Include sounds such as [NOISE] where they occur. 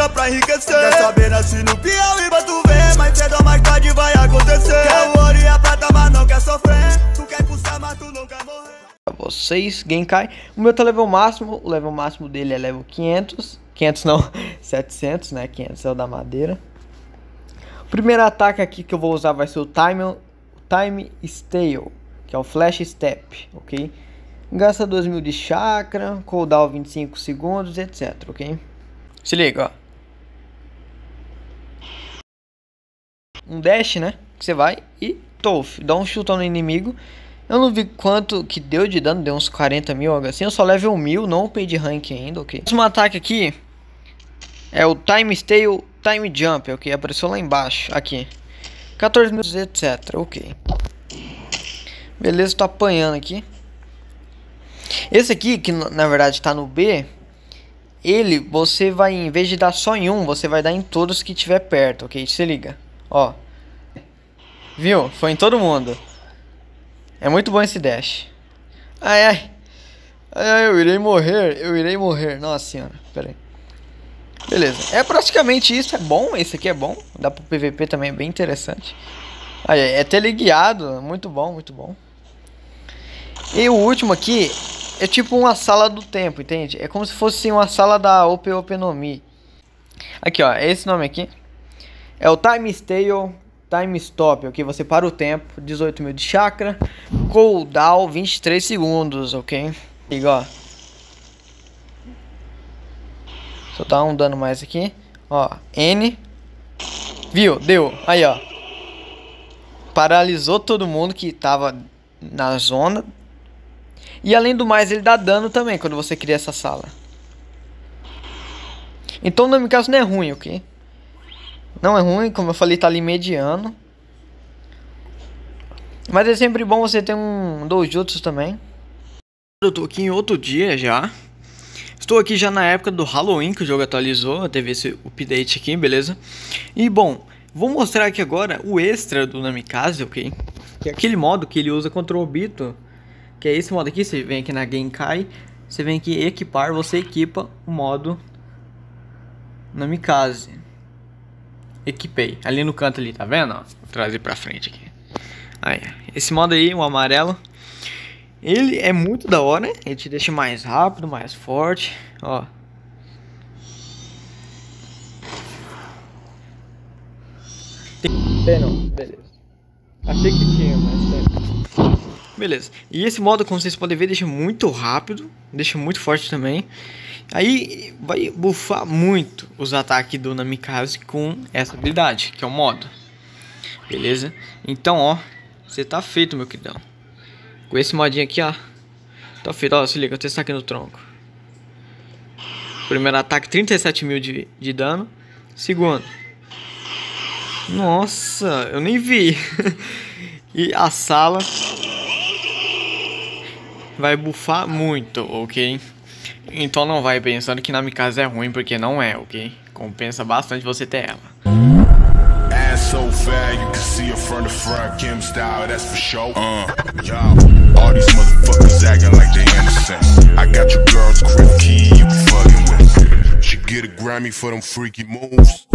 busca pra enriquecer Quer saber, nasci né, no Piauí, e bato vê Mais cedo ou mais tarde vai acontecer Quer o ouro e a prata, mas não quer sofrer Tu quer custar, mas tu não quer morrer Pra vocês, Genkai O meu tá level máximo, o level máximo dele é level 500 500 não, 700, [LAUGHS] né, 500 é o da madeira O primeiro ataque aqui que eu vou usar vai ser o Time, time Stale Que é o Flash Step, ok? gasta 2000 de chakra, cooldown 25 segundos, etc, ok? Se liga, ó. um dash, né? Que você vai e tof, dá um chutão no inimigo. Eu não vi quanto que deu de dano, deu uns 40 mil, algo assim. Eu só level 1000, não perdi rank ainda, ok. O próximo ataque aqui é o Time Stale Time Jump, ok. Apareceu lá embaixo, aqui. 14 mil, etc, ok. Beleza, tô apanhando aqui. Esse aqui, que na verdade tá no B, ele você vai, em vez de dar só em um, você vai dar em todos que tiver perto, ok? Se liga. Ó. Viu? Foi em todo mundo. É muito bom esse dash. Ai, ai. Ai, ai, eu irei morrer. Eu irei morrer. Nossa senhora. Pera aí. Beleza. É praticamente isso. É bom. Esse aqui é bom. Dá pro PVP também. É bem interessante. Ai, é É teleguiado. Muito bom, muito bom. E o último aqui é tipo uma sala do tempo, entende? É como se fosse uma sala da open Openomi. Aqui, ó. É esse nome aqui. É o Time Stale, Time Stop, ok? Você para o tempo, 18 mil de chakra, cooldown 23 segundos, ok? Liga, ó. Só dá tá um dano mais aqui. Ó, N. Viu? Deu. Aí, ó. Paralisou todo mundo que tava na zona. E além do mais, ele dá dano também quando você cria essa sala. Então, no meu caso, não é ruim, ok? Não é ruim, como eu falei, tá ali mediano. Mas é sempre bom você ter um Dojutsu também. Eu tô aqui em outro dia já. Estou aqui já na época do Halloween que o jogo atualizou, teve esse update aqui, beleza? E bom, vou mostrar aqui agora o extra do Namikaze, ok? Que é aquele modo que ele usa contra o Obito, que é esse modo aqui, você vem aqui na Genkai, você vem aqui equipar, você equipa o modo Namikaze. Equipei. Ali no canto ali, tá vendo? Ó, vou trazer pra frente aqui. Aí, esse modo aí, o amarelo. Ele é muito da hora, né? Ele te deixa mais rápido, mais forte. Ó, Tem não, beleza. Achei que Beleza. E esse modo, como vocês podem ver, deixa muito rápido, deixa muito forte também. Aí vai bufar muito os ataques do Namikaze com essa habilidade, que é o modo. Beleza? Então, ó, você tá feito, meu queridão. Com esse modinho aqui, ó. Tá feito, ó, se liga, eu testar aqui no tronco. Primeiro ataque, 37 mil de, de dano. Segundo. Nossa, eu nem vi. [LAUGHS] e a sala vai bufar muito, ok? Então não vai pensando que na é ruim, porque não é, ok? Compensa bastante você ter ela. Uh, Grammy for them freaky moves.